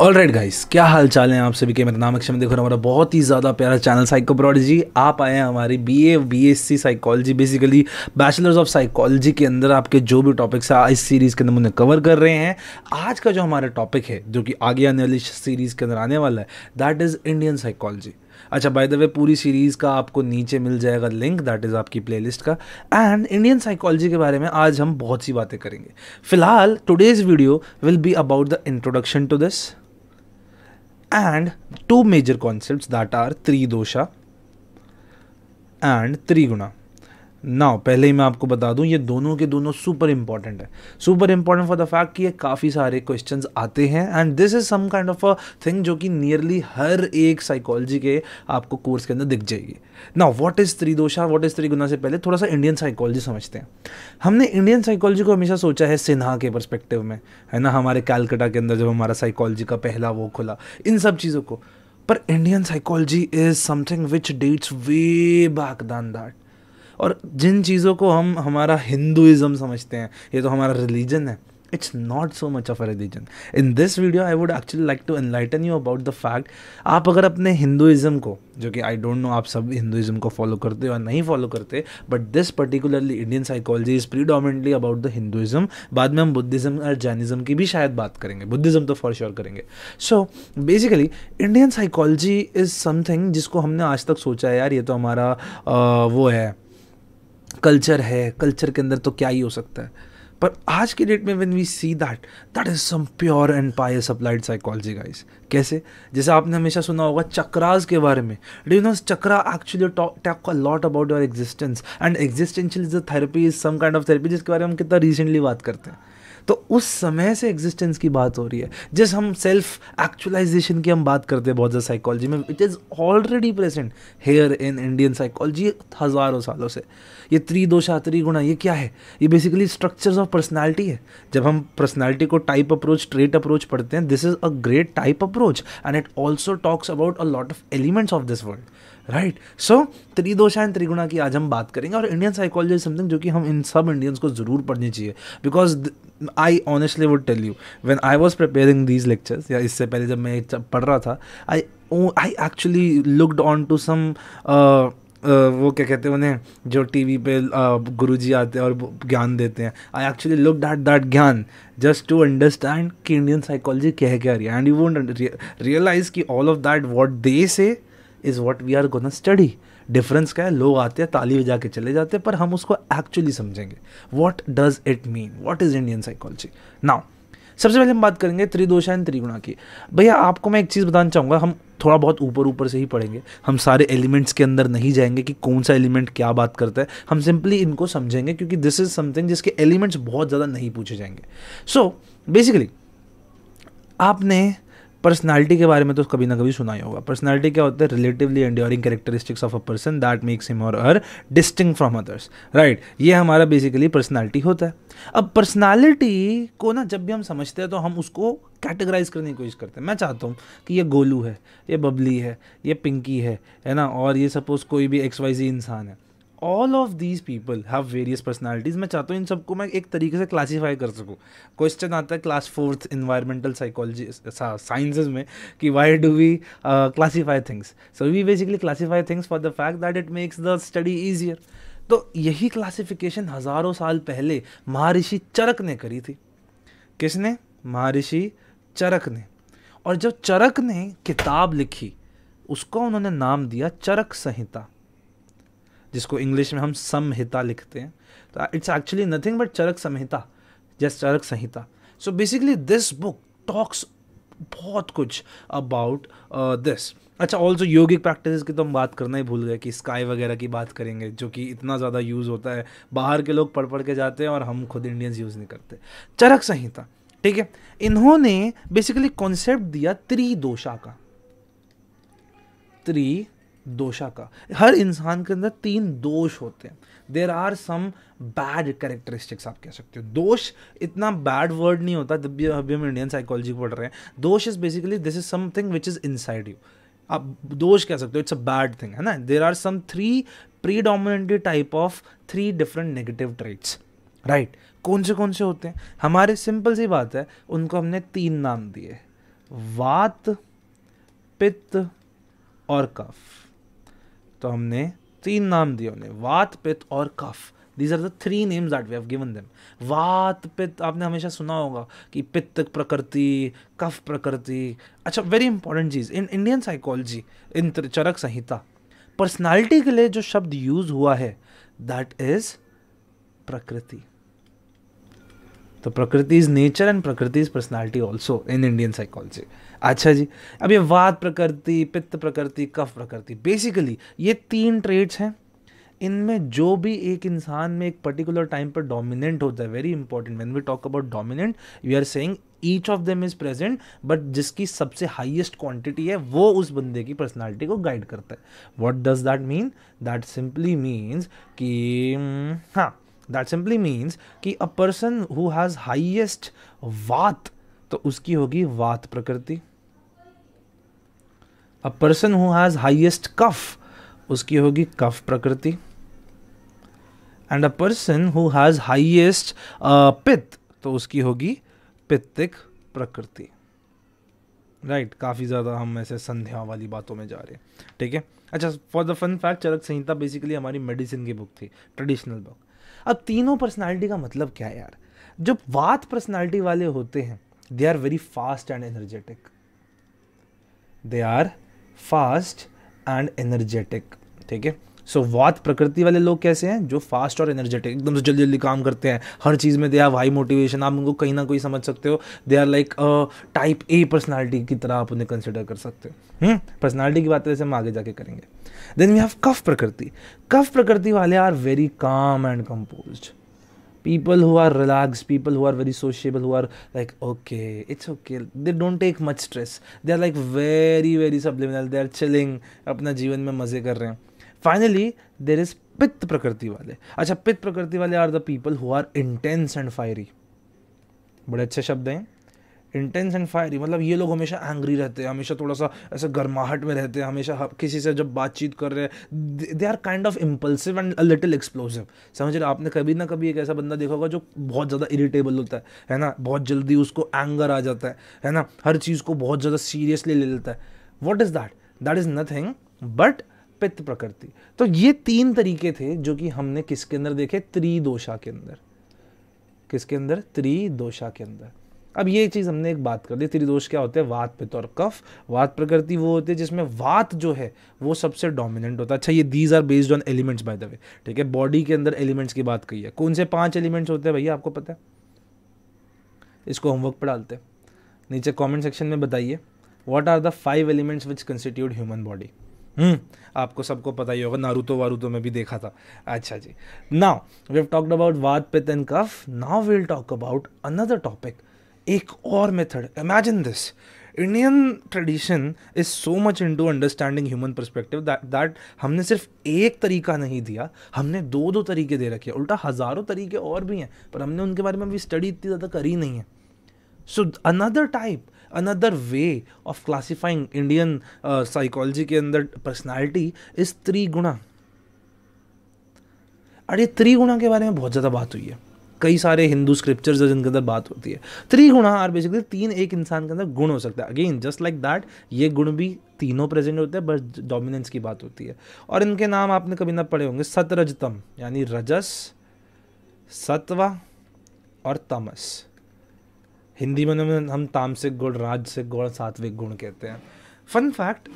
All right guys क्या हाल चाल है आप सभी के मेरा नाम अक्षम देखो हमारा बहुत ही ज़्यादा प्यारा चैनल साइको आप आए हैं हमारी B B A S C psychology basically bachelor's of psychology के अंदर आपके जो भी टॉपिक्स इस सीरीज़ के अंदर उन्हें कवर कर रहे हैं आज का जो हमारा टॉपिक है जो कि आगे आने वाली सीरीज़ के अंदर आने वाला है दैट इज़ इंडियन साइकोलॉजी अच्छा बाय द वे पूरी सीरीज़ का आपको नीचे मिल जाएगा लिंक दैट इज़ आपकी प्लेलिस्ट का एंड इंडियन साइकोलॉजी के बारे में आज हम बहुत सी बातें करेंगे फिलहाल today's video will be about the introduction to this and two major concepts that are Tridosha and Triguna. Now पहले ही मैं आपको बता दूं ये दोनों के दोनों सुपर इंपॉर्टेंट है super important for the fact कि ये काफ़ी सारे क्वेश्चन आते हैं and this is some kind of a thing जो कि नियरली हर एक साइकोलॉजी के आपको कोर्स के अंदर दिख जाएगी now what is Tridosha what is Triguna से पहले थोड़ा सा इंडियन साइकोलॉजी समझते हैं हमने इंडियन साइकोलॉजी को हमेशा सोचा है सिन्हा के परस्पेक्टिव में है ना हमारे कैलकटा के अंदर जब हमारा साइकोलॉजी का पहला वो खुला इन सब चीज़ों को पर Indian psychology is something which dates way back than that और जिन चीज़ों को हम हमारा हिंदुज़म समझते हैं ये तो हमारा रिलीजन है it's not so much of a religion in this video I would actually like to enlighten you about the fact आप अगर अपने हिंदुज़म को जो कि आई डोंट नो आप सब हिंदुज़म को फॉलो करते और नहीं फॉलो करते but this particularly Indian psychology is predominantly about the Hinduism बाद में हम बुद्धिज़्म और जैनिज़म की भी शायद बात करेंगे बुद्धिज़्म तो फॉर श्योर करेंगे so basically Indian psychology is something जिसको हमने आज तक सोचा है यार ये तो हमारा आ, वो है कल्चर है कल्चर के अंदर तो क्या ही हो सकता है पर आज के डेट में when we see that that is some pure and pious applied psychology guys कैसे जैसे आपने हमेशा सुना होगा चक्राज के बारे में do you know chakra actually talk a lot about your existence and existential is a therapy is some kind of therapy जिसके बारे में हम कितना रिसेंटली बात करते हैं तो उस समय से एग्जिस्टेंस की बात हो रही है जिस हम सेल्फ एक्चुअलाइजेशन की हम बात करते हैं बहुत ज़्यादा साइकोलॉजी में it is already present here in Indian psychology हज़ारों सालों से ये त्रिदोषा त्रिगुणा ये क्या है ये बेसिकली स्ट्रक्चर्स ऑफ पर्सनैलिटी है जब हम पर्सनैलिटी को टाइप अप्रोच ट्रेट अप्रोच पढ़ते हैं this is a great type approach and it also talks about a lot of elements of this world right so Tridosha and Triguna की आज हम बात करेंगे और इंडियन साइकोलॉजी समथिंग जो कि हम इन सब इंडियंस को ज़रूर पढ़नी चाहिए because I honestly would tell you when I was preparing these lectures या इससे पहले जब मैं पढ़ रहा था I I actually looked on to some वो क्या कहते हैं उन्हें जो टीवी पे गुरु जी आते हैं और ज्ञान देते हैं I actually look that that ज्ञान जस्ट टू अंडरस्टैंड कि इंडियन साइकोलॉजी क्या है क्या रही है एंड यू वोट रियलाइज कि all of that what they say is what we are gonna study difference क्या है लोग आते हैं ताली बजा के चले जाते हैं पर हम उसको एक्चुअली समझेंगे what does it mean what is Indian psychology now सबसे पहले हम बात करेंगे त्रिदोषा एंड त्रिगुणा की भैया आपको मैं एक चीज़ बताना चाहूँगा हम थोड़ा बहुत ऊपर ऊपर से ही पढ़ेंगे हम सारे एलिमेंट्स के अंदर नहीं जाएंगे कि कौन सा एलिमेंट क्या बात करता है हम सिंपली इनको समझेंगे क्योंकि दिस इज़ समथिंग जिसके एलिमेंट्स बहुत ज़्यादा नहीं पूछे जाएंगे सो so, बेसिकली आपने पर्सनैलिटी के बारे में तो कभी ना कभी सुना ही होगा पर्सनैलिटी क्या होता है relatively enduring characteristics of a person that makes him और her distinct from others right ये हमारा बेसिकली पर्सनैलिटी होता है अब पर्सनैलिटी को ना जब भी हम समझते हैं तो हम उसको कैटेगराइज करने की कोशिश करते हैं मैं चाहता हूँ कि ये गोलू है ये बबली है ये पिंकी है है ना और ये सपोज़ कोई भी एक्स वाई जी इंसान है all of these people have various personalities मैं चाहता हूँ इन सबको मैं एक तरीके से क्लासीफाई कर सकूँ क्वेश्चन आता है class fourth environmental psychology sciences में कि why do we classify things so we basically classify things for the fact that it makes the study easier तो यही क्लासिफिकेशन हज़ारों साल पहले महर्षि चरक ने करी थी किसने महर्षि चरक ने और जब चरक ने किताब लिखी उसको उन्होंने नाम दिया चरक संहिता जिसको इंग्लिश में हम संहिता लिखते हैं तो it's actually nothing but Charak Samhita just Charak Samhita so basically this book talks बहुत कुछ अबाउट दिस uh, अच्छा ऑल्सो योगिक प्रैक्टिस की तो हम बात करना ही भूल गए कि स्काई वगैरह की बात करेंगे जो कि इतना ज़्यादा यूज़ होता है बाहर के लोग पढ़ पढ़ के जाते हैं और हम खुद इंडियंस यूज़ नहीं करते चरक संहिता ठीक है इन्होंने बेसिकली कॉन्सेप्ट दिया त्रिदोषा का त्रि दोषा का हर इंसान के अंदर तीन दोष होते हैं there are some bad characteristics आप कह सकते हो दोष इतना बैड वर्ड नहीं होता जब भी अभी हम इंडियन साइकोलॉजी पढ़ रहे हैं dosha is basically this is something which is inside you आप दोष कह सकते हो इट्स अ बैड थिंग है ना there are some three predominantly type of three different negative traits right कौन से कौन से होते हैं हमारे सिंपल सी बात है उनको हमने तीन नाम दिए वात पित्त और कफ तो हमने तीन नाम दिए उन्हें वात पित और कफ these are the three names that we have given them vata pitta आपने हमेशा सुना होगा कि पित्त प्रकृति कफ प्रकृति अच्छा वेरी इंपॉर्टेंट चीज़ in Indian psychology in Charak Samhita personality के लिए जो शब्द यूज हुआ है दैट इज प्रकृति तो prakriti is nature and prakriti is personality also in Indian psychology अच्छा जी अब ये वात प्रकृति पित्त प्रकृति कफ प्रकृति बेसिकली ये तीन ट्रेड्स हैं इनमें जो भी एक इंसान में एक पर्टिकुलर टाइम पर डोमिनेंट होता है very important when we talk about dominant we are saying each of them is present but जिसकी सबसे हाइएस्ट क्वांटिटी है वो उस बंदे की पर्सनैलिटी को गाइड करता है what does that mean that simply means कि हाँ दैट सिंपली मीन्स कि a person who has highest vata तो उसकी होगी वात प्रकृति a person who has highest kapha उसकी होगी कफ प्रकृति and a person who has highest pitta तो उसकी होगी पित्तिक प्रकृति राइट right, काफ़ी ज़्यादा हम ऐसे संध्या वाली बातों में जा रहे हैं ठीक है अच्छा for the fun fact Charak Samhita basically हमारी मेडिसिन की बुक थी ट्रेडिशनल बुक अब तीनों पर्सनालिटी का मतलब क्या है यार जो बात पर्सनालिटी वाले होते हैं they are very fast and energetic they are fast and energetic ठीक है सो वात प्रकृति वाले लोग कैसे हैं जो फास्ट और एनर्जेटिक एकदम से जल्दी जल्दी काम करते हैं हर चीज़ में दे आर हाई मोटिवेशन आप उनको कहीं ना कहीं समझ सकते हो they are like type A personality की तरह आप उन्हें कंसिडर कर सकते हो पर्सनालिटी हम्म? की बात जैसे तो हम आगे जाके करेंगे देन वी हैव कफ प्रकृति कफ प्रकृति वाले are very calm and composed people who are relaxed people who are very sociable who are like okay it's okay they don't take much stress they are like very very subliminal they are chilling अपना जीवन में मज़े कर रहे हैं Finally, there is पित्त प्रकृति वाले अच्छा पित्त प्रकृति वाले are the people who are intense and fiery बड़े अच्छे शब्द हैं इंटेंस एंड फायरी मतलब ये लोग हमेशा एंग्री रहते हैं हमेशा थोड़ा सा ऐसे गर्माहट में रहते हैं हमेशा किसी से जब बातचीत कर रहे हैं they are kind of impulsive and little explosive समझ रहे आपने कभी ना कभी एक ऐसा बंदा देखा होगा जो बहुत ज़्यादा इरिटेबल होता है है ना बहुत जल्दी उसको एंगर आ जाता है है ना हर चीज़ को बहुत ज़्यादा सीरियसली ले लेता है what is that that is nothing but pitta prakriti तो ये तीन तरीके थे जो कि हमने किसके अंदर देखे त्रिदोषा के अंदर किसके अंदर त्रिदोषा के अंदर अब ये चीज़ हमने एक बात कर दी त्रिदोष क्या होते हैं वात पित्त तो और कफ वात प्रकृति वो होती है जिसमें वात जो है वो सबसे डोमिनेंट होता है अच्छा ये these are based on elements by the way ठीक है बॉडी के अंदर एलिमेंट्स की बात कही है कौन से पांच एलिमेंट्स होते हैं भैया आपको पता है इसको होमवर्क पर डालते हैं नीचे कॉमेंट सेक्शन में बताइए what are the five elements which constitute human body hmm आपको सबको पता ही होगा नारूतो वारुतो में भी देखा था अच्छा जी now we have talked about vata pitta and kapha now will talk about another topic एक और method imagine this Indian tradition is so much into understanding human perspective that हमने सिर्फ एक तरीका नहीं दिया हमने दो दो तरीके दे रखे उल्टा हज़ारों तरीके और भी हैं पर हमने उनके बारे में अभी स्टडी इतनी ज़्यादा करी नहीं है so another type another way of classifying Indian psychology के अंदर पर्सनैलिटी इज़ त्रिगुणा अरे त्रिगुणा के बारे में बहुत ज़्यादा बात हुई है कई सारे हिंदू स्क्रिप्चर्स है जिनके अंदर बात होती है त्रिगुणा आर बेसिकली तीन एक इंसान के अंदर गुण हो सकता है अगेन जस्ट लाइक दैट ये गुण भी तीनों प्रेजेंट होते हैं बस डोमिनेंस की बात होती है और इनके नाम आपने कभी ना पढ़े होंगे सतरजतम यानी रजस सत्वा और तमस हिंदी में हम तामसिक गुण राजसिक गुण सात्विक गुण कहते हैं फन फैक्ट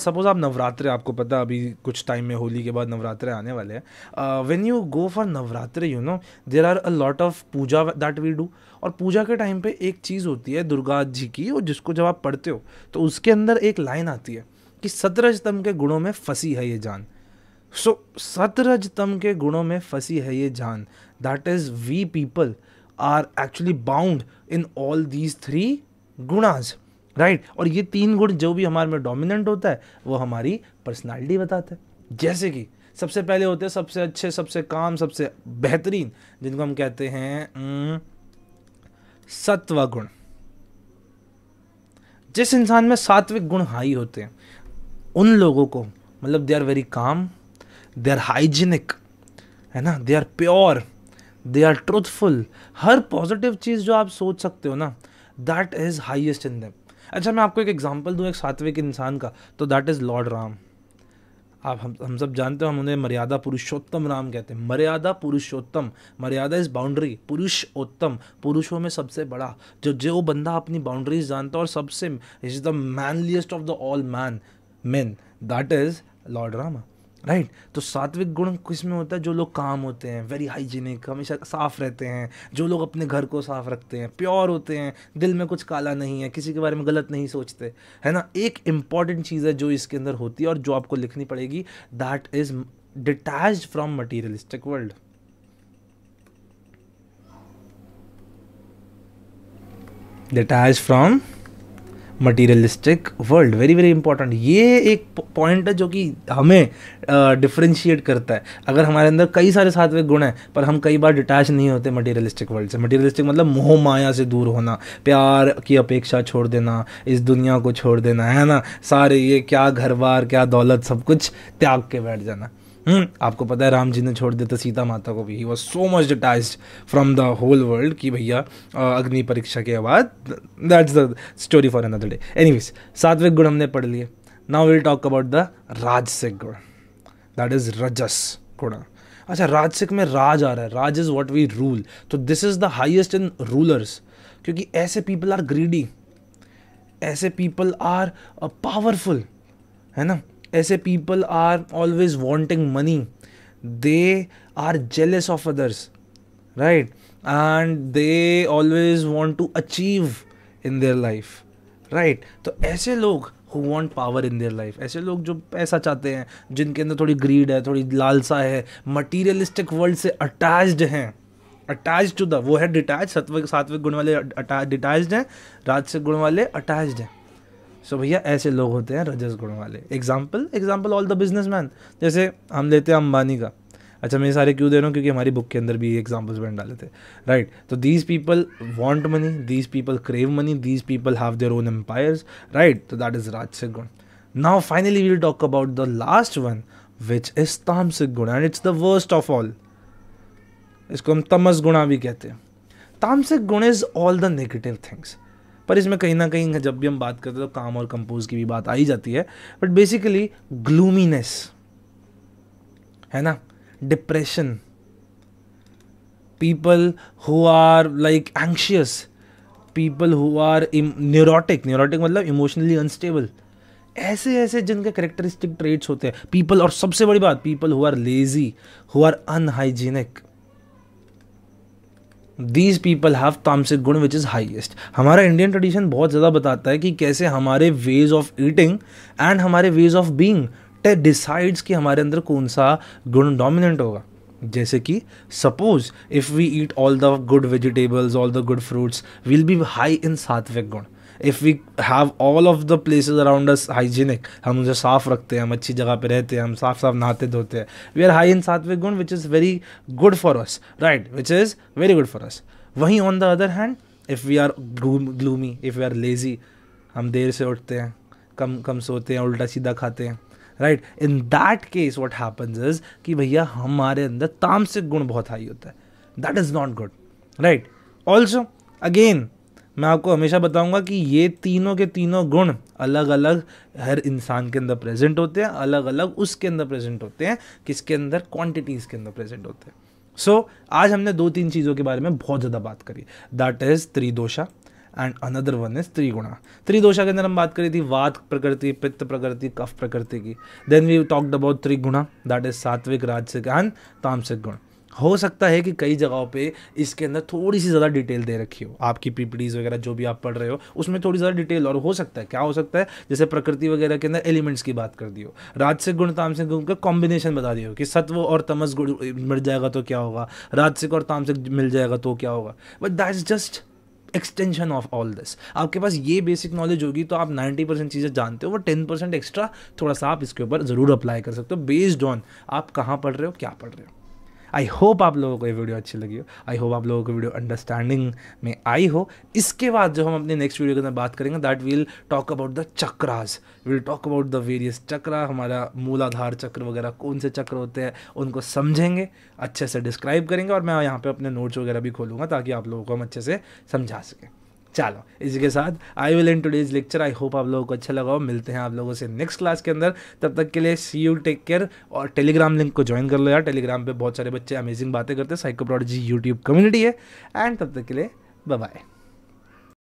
सपोज आप नवरात्र आपको पता अभी कुछ टाइम में होली के बाद नवरात्रे आने वाले हैं when you go for Navratra you know there are a lot of puja that we do और पूजा के टाइम पे एक चीज़ होती है दुर्गा जी की और जिसको जब आप पढ़ते हो तो उसके अंदर एक लाइन आती है कि सतरजतम के गुणों में फंसी है ये जान सो so, सतरजतम के गुणों में फंसी है ये जान that is we people are actually bound in all these three gunas right और ये तीन गुण जो भी हमारे में डोमिनेंट होता है वो हमारी पर्सनैलिटी बताता है जैसे कि सबसे पहले होते हैं सबसे अच्छे सबसे काम सबसे बेहतरीन जिनको हम कहते हैं सत्व गुण जिस इंसान में सात्विक गुण हाई होते हैं उन लोगों को मतलब दे आर वेरी काम दे आर हाइजीनिक है ना they are pure they are truthful हर पॉजिटिव चीज़ जो आप सोच सकते हो ना that is highest in them अच्छा मैं आपको एक एग्जाम्पल दूँ एक सात्विक इंसान का तो दैट इज़ लॉर्ड राम आप हम हम सब जानते हो हम उन्हें मर्यादा पुरुषोत्तम राम कहते हैं मर्यादा पुरुषोत्तम मर्यादा इज़ बाउंड्री पुरुषोत्तम पुरुषों में सबसे बड़ा जो जो बंदा अपनी बाउंड्रीज जानता है और सबसे is the manliest of the all man man that is lord Rama right right? तो सात्विक गुण किस में होता है जो लोग काम होते हैं वेरी हाइजीनिक हमेशा साफ रहते हैं जो लोग अपने घर को साफ रखते हैं प्योर होते हैं दिल में कुछ काला नहीं है किसी के बारे में गलत नहीं सोचते है ना एक इम्पॉर्टेंट चीज़ है जो इसके अंदर होती है और जो आपको लिखनी पड़ेगी that is detach from materialistic world detach from materialistic world very very important ये एक पॉइंट है जो कि हमें डिफ्रेंशिएट uh, करता है अगर हमारे अंदर कई सारे सात्विक गुण हैं पर हम कई बार डिटैच नहीं होते मटीरियलिस्टिक वर्ल्ड से मटीरियलिस्टिक मतलब मोह माया से दूर होना प्यार की अपेक्षा छोड़ देना इस दुनिया को छोड़ देना है ना सारे ये क्या घर बार क्या दौलत सब कुछ त्याग के बैठ जाना Hmm. आपको पता है राम जी ने छोड़ दिया था सीता माता को भी he was so much detach from the whole world कि भैया अग्नि परीक्षा के बाद that's the story for another day anyways सात्विक गुण हमने पढ़ लिए now will talk about the rajasic guna that is रजस गुण अच्छा राजसिक में राज आ रहा है raj is what we rule तो this is the highest in rulers क्योंकि ऐसे पीपल आर ग्रीडी ऐसे पीपल आर पावरफुल है ना ऐसे people are always wanting money they are jealous of others right and they always want to achieve in their life right तो ऐसे लोग who want power in their life ऐसे लोग जो पैसा चाहते हैं जिनके अंदर थोड़ी ग्रीड है थोड़ी लालसा है मटीरियलिस्टिक वर्ल्ड से अटैच्ड हैं अटैच टू द वो है डिटैच सात्विक सात्विक गुण वाले डिटैच हैं राजसिक गुण वाले अटैच्ड हैं सो भैया ऐसे लोग होते हैं रजस गुण वाले example example all the business man जैसे हम लेते हैं अंबानी का अच्छा मैं सारे क्यों दे रहा हूँ क्योंकि हमारी बुक के अंदर भी एग्जाम्पल्स बन डाले थे राइट तो these people want money these people crave money these people have their own empires right तो that is rajasic guna now finally will talk about the last one which is tamasic guna and it's the worst of all इसको हम तमस गुणा भी कहते हैं tamasic guna is all the negative things पर इसमें कहीं ना कहीं जब भी हम बात करते हैं तो काम और कंपोज की भी बात आई जाती है बट बेसिकली ग्लूमीनेस है ना depression people who are like anxious people who are neurotic neurotic मतलब इमोशनली अनस्टेबल ऐसे ऐसे जिनके करेक्टरिस्टिक ट्रेड्स होते हैं पीपल और सबसे बड़ी बात people who are lazy who are unhygienic these people have tamasic guna which is highest हमारा इंडियन ट्रेडिशन बहुत ज़्यादा बताता है कि कैसे हमारे वेज ऑफ ईटिंग एंड हमारे वेज ऑफ बींग डिसाइड्स कि हमारे अंदर कौन सा गुण डोमिनेंट होगा जैसे कि suppose if we eat all the good vegetables all the good fruits will be high in sattvic guna if we have all of the places around us hygienic हम उसे साफ रखते हैं हम अच्छी जगह पर रहते हैं हम साफ साफ नहाते धोते हैं we are high in sattvic guna which is very good for us right which is very good for us वहीं on the other hand if we are gloomy if we are lazy हम देर से उठते हैं कम कम सोते हैं उल्टा सीधा खाते हैं right in that case what happens is कि भैया हमारे अंदर तामसिक गुण बहुत हाई होता है that is not good right also again मैं आपको हमेशा बताऊंगा कि ये तीनों के तीनों गुण अलग अलग हर इंसान के अंदर प्रेजेंट होते हैं अलग अलग उसके अंदर प्रेजेंट होते हैं किसके अंदर क्वांटिटीज़ के अंदर प्रेजेंट होते हैं सो so, आज हमने दो तीन चीज़ों के बारे में बहुत ज़्यादा बात करी that is tridosha and another one is triguna त्रिदोषा के अंदर हम बात करी थी वात प्रकृति पित्त प्रकृति कफ प्रकृति की then we talked about triguna that is sattvic rajasic and तामसिक गुण हो सकता है कि कई जगहों पे इसके अंदर थोड़ी सी ज़्यादा डिटेल दे रखी हो आपकी पीपीडीज वगैरह जो भी आप पढ़ रहे हो उसमें थोड़ी ज़्यादा डिटेल और हो सकता है क्या हो सकता है जैसे प्रकृति वगैरह के अंदर एलिमेंट्स की बात कर दी हो राजसिक गुण तामसिक गुण का कॉम्बिनेशन बता दियो कि सत्व और तमस गुण मिल जाएगा तो क्या होगा राजसिक और तामसिक मिल जाएगा तो क्या होगा but that is just extension of all this आपके पास ये बेसिक नॉलेज होगी तो आप 90 परसेंट चीज़ें जानते हो वो 10 परसेंट एक्स्ट्रा थोड़ा सा आप इसके ऊपर ज़रूर अप्लाई कर सकते हो बेस्ड ऑन आप कहाँ पढ़ रहे हो क्या पढ़ रहे हो आई होप आप लोगों को ये वीडियो अच्छी लगी हो आई होप आप लोगों को वीडियो अंडरस्टैंडिंग में आई हो इसके बाद जो हम अपने नेक्स्ट वीडियो के अंदर बात करेंगे that will talk about the chakras will talk about the various chakra हमारा मूलाधार चक्र वगैरह कौन से चक्र होते हैं उनको समझेंगे अच्छे से डिस्क्राइब करेंगे और मैं यहाँ पर अपने नोट्स वगैरह भी खोलूँगा ताकि आप लोगों को हम अच्छे से समझा सकें चलो इसी के साथ I will in today's lecture I hope आप लोगों को अच्छा लगा हो मिलते हैं आप लोगों से नेक्स्ट क्लास के अंदर तब तक के लिए सी यू टेक केयर और टेलीग्राम लिंक को ज्वाइन कर लो यार टेलीग्राम पे बहुत सारे बच्चे अमेजिंग बातें करते हैं साइकोप्रोलॉजी यूट्यूब कम्युनिटी है एंड तब तक के लिए बाय